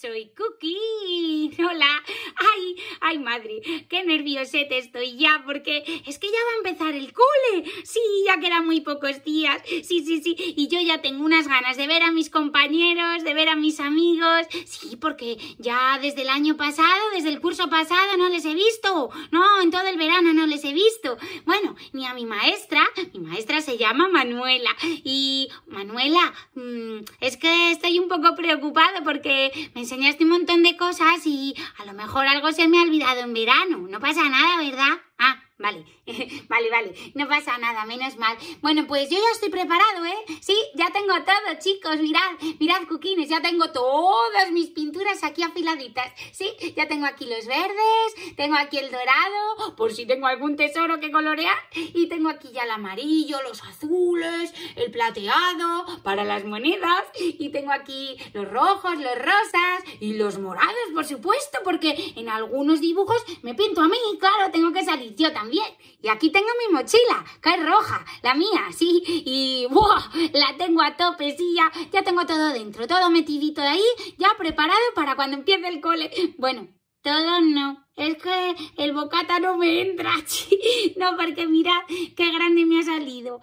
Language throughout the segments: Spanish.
soy Cookie. Hola. Ay, ay, madre, qué nerviosete estoy ya, porque es que ya va a empezar el cole. Sí, ya quedan muy pocos días. Sí, sí, sí. Y yo ya tengo unas ganas de ver a mis compañeros, de ver a mis amigos. Sí, porque ya desde el año pasado, desde el curso pasado, no les he visto. No, en todo el verano bueno, ni a mi maestra. Mi maestra se llama Manuela. Y Manuela, mm, es que estoy un poco preocupado porque me enseñaste un montón de cosas y a lo mejor algo se me ha olvidado en verano. No pasa nada, ¿verdad? Ah, Vale, vale, vale, no pasa nada, menos mal. Bueno, pues yo ya estoy preparado, ¿eh? Sí, ya tengo todo, chicos, mirad, mirad, cuquines, ya tengo todas mis pinturas aquí afiladitas, ¿sí? Ya tengo aquí los verdes, tengo aquí el dorado, por si tengo algún tesoro que colorear, y tengo aquí ya el amarillo, los azules, el plateado para las monedas, y tengo aquí los rojos, los rosas y los morados, por supuesto, porque en algunos dibujos me pinto a mí, claro, tengo que salir yo también bien, Y aquí tengo mi mochila, que es roja, la mía, sí. Y ¡buah! la tengo a tope, sí, ya, ya tengo todo dentro, todo metidito ahí, ya preparado para cuando empiece el cole. Bueno, todo no, es que el bocata no me entra, no, porque mirad qué grande me ha salido.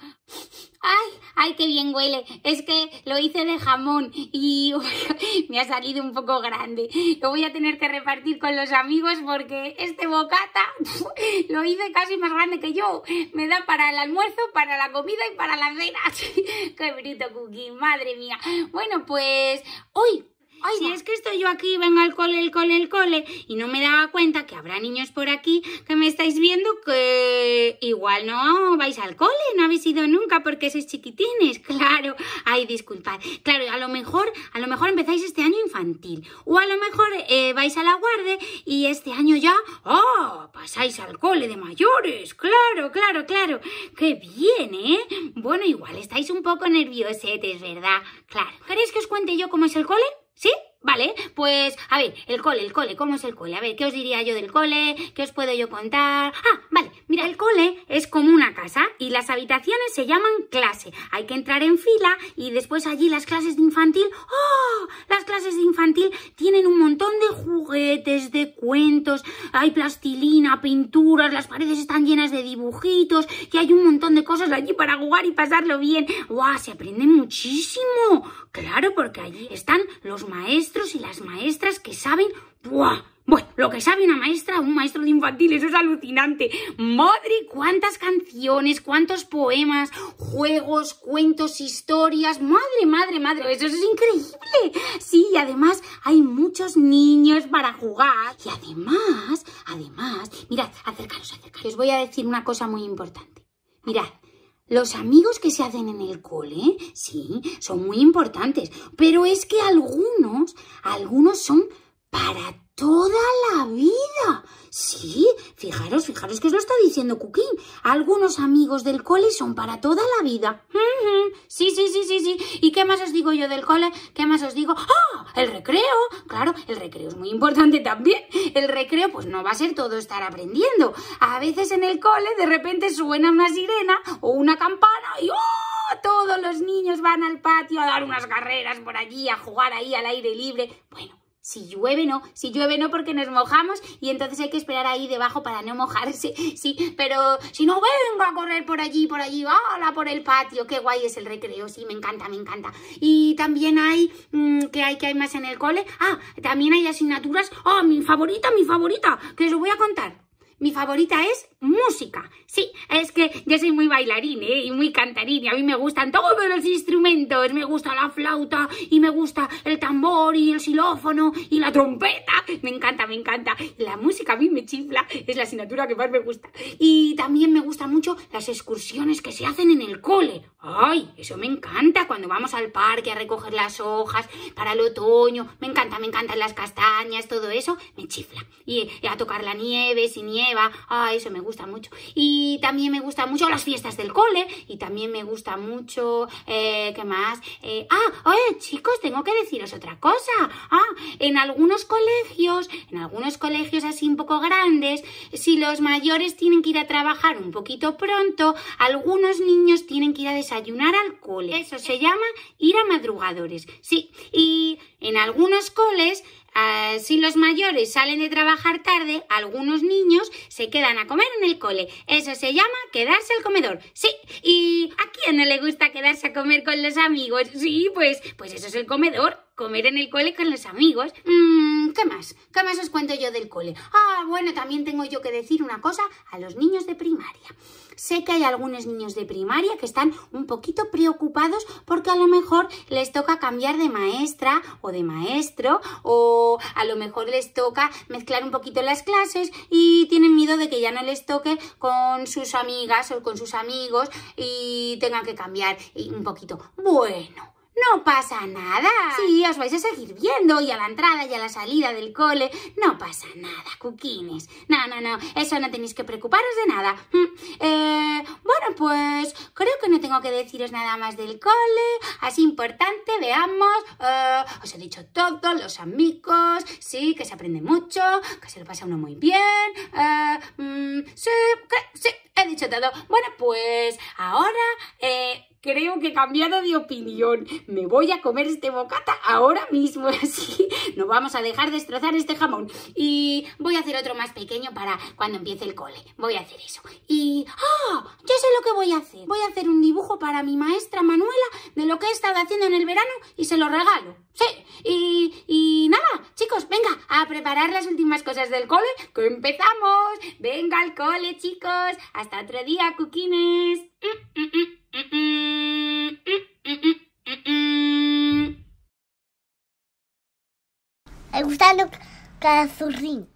¡Ay! ¡Ay, qué bien huele! Es que lo hice de jamón y me ha salido un poco grande. Lo voy a tener que repartir con los amigos porque este bocata lo hice casi más grande que yo. Me da para el almuerzo, para la comida y para la cena. ¡Qué bonito, cookie! ¡Madre mía! Bueno, pues... hoy si es que estoy yo aquí, vengo al cole, el cole, el cole, y no me daba cuenta que habrá niños por aquí que me estáis viendo que igual no vais al cole, no habéis ido nunca porque sois chiquitines, claro. Ay, disculpad. Claro, a lo mejor, a lo mejor empezáis este año infantil, o a lo mejor eh, vais a la guarde y este año ya, ¡oh! Pasáis al cole de mayores, claro, claro, claro. ¡Qué bien, eh! Bueno, igual estáis un poco nerviosetes, ¿verdad? Claro. ¿Queréis que os cuente yo cómo es el cole? ¿Sí? Vale, pues a ver, el cole, el cole, ¿cómo es el cole? A ver, ¿qué os diría yo del cole? ¿Qué os puedo yo contar? Ah, vale, mira, el cole es como una casa y las habitaciones se llaman clase. Hay que entrar en fila y después allí las clases de infantil, ¡oh! Las clases de infantil tienen un montón de juguetes, de cuentos, hay plastilina, pinturas, las paredes están llenas de dibujitos y hay un montón de cosas allí para jugar y pasarlo bien. ¡Guau! ¡Wow! Se aprende muchísimo. Claro, porque allí están los maestros y las maestras que saben, ¡buah! Bueno, lo que sabe una maestra, un maestro de infantil, eso es alucinante. Madre, cuántas canciones, cuántos poemas, juegos, cuentos, historias. Madre, madre, madre, eso es increíble. Sí, y además hay muchos niños para jugar. Y además, además, mirad, acercaros, acercaros. Os voy a decir una cosa muy importante. Mirad, los amigos que se hacen en el cole, sí, son muy importantes, pero es que algunos, algunos son para toda la vida. Sí, fijaros, fijaros que os lo está diciendo Cuquín. Algunos amigos del cole son para toda la vida. Sí, sí, sí, sí, sí. ¿Y qué más os digo yo del cole? ¿Qué más os digo? ¡Ah! el recreo. Claro, el recreo es muy importante también. El recreo, pues no va a ser todo estar aprendiendo. A veces en el cole de repente suena una sirena o una campana y ¡oh! Todos los niños van al patio a dar unas carreras por allí, a jugar ahí al aire libre. Bueno, si llueve, no. Si llueve, no, porque nos mojamos y entonces hay que esperar ahí debajo para no mojarse. Sí, pero si no, vengo a correr por allí, por allí, hola Por el patio. Qué guay es el recreo. Sí, me encanta, me encanta. Y también hay, mm, que hay, que hay más en el cole? Ah, también hay asignaturas. oh, mi favorita, mi favorita! Que os voy a contar mi favorita es música. Sí, es que yo soy muy bailarín ¿eh? y muy cantarín y a mí me gustan todos los instrumentos. Me gusta la flauta y me gusta el tambor y el xilófono y la trompeta me encanta, me encanta. La música a mí me chifla, es la asignatura que más me gusta. Y también me gustan mucho las excursiones que se hacen en el cole. ¡Ay! Eso me encanta cuando vamos al parque a recoger las hojas para el otoño. Me encanta, me encantan las castañas, todo eso me chifla. Y eh, a tocar la nieve, si nieva. ay, ah, Eso me gusta mucho. Y también me gustan mucho las fiestas del cole. Y también me gusta mucho. Eh, ¿Qué más? Eh, ¡Ah! ¡Oye, chicos! Tengo que deciros otra cosa. ¡Ah! En algunos colegios en algunos colegios así un poco grandes, si los mayores tienen que ir a trabajar un poquito pronto, algunos niños tienen que ir a desayunar al cole. Eso se llama ir a madrugadores. Sí, y en algunos coles ah, si los mayores salen de trabajar tarde, algunos niños se quedan a comer en el cole. Eso se llama quedarse al comedor. Sí, y ¿a quién no le gusta quedarse a comer con los amigos? Sí, pues, pues eso es el comedor, comer en el cole con los amigos. Mm, ¿Qué más? ¿Qué más os cuento yo del cole? Ah, bueno, también tengo yo que decir una cosa a los niños de primaria. Sé que hay algunos niños de primaria que están un poquito preocupados porque a lo mejor les toca cambiar de maestra o de maestro o a lo mejor les toca mezclar un poquito las clases y tienen miedo de que ya no les toque con sus amigas o con sus amigos y tengan que cambiar un poquito. Bueno, no pasa nada. Sí, os vais a seguir viendo y a la entrada y a la salida del cole. No pasa nada, cuquines. No, no, no, eso no tenéis que preocuparos de nada. Mm. Eh, bueno, pues creo que no tengo que deciros nada más del cole. Así importante, veamos. Eh, os he dicho todo, los amigos, sí, que se aprende mucho, que se lo pasa uno muy bien. Eh, mm, sí, he dicho todo. Bueno, pues ahora creo que he cambiado de opinión me voy a comer este bocata ahora mismo, así no vamos a dejar destrozar este jamón. Y voy a hacer otro más pequeño para cuando empiece el cole. Voy a hacer eso. Y... ¡Ah! Ya sé lo que voy a hacer. Voy a hacer un dibujo para mi maestra Manuela de lo que he estado haciendo en el verano y se lo regalo. Sí. Y, y nada, chicos, venga a preparar las últimas cosas del cole, que empezamos. Venga al cole, chicos. Hasta otro día, cuquines. Mm, mm, mm. cada zurrín.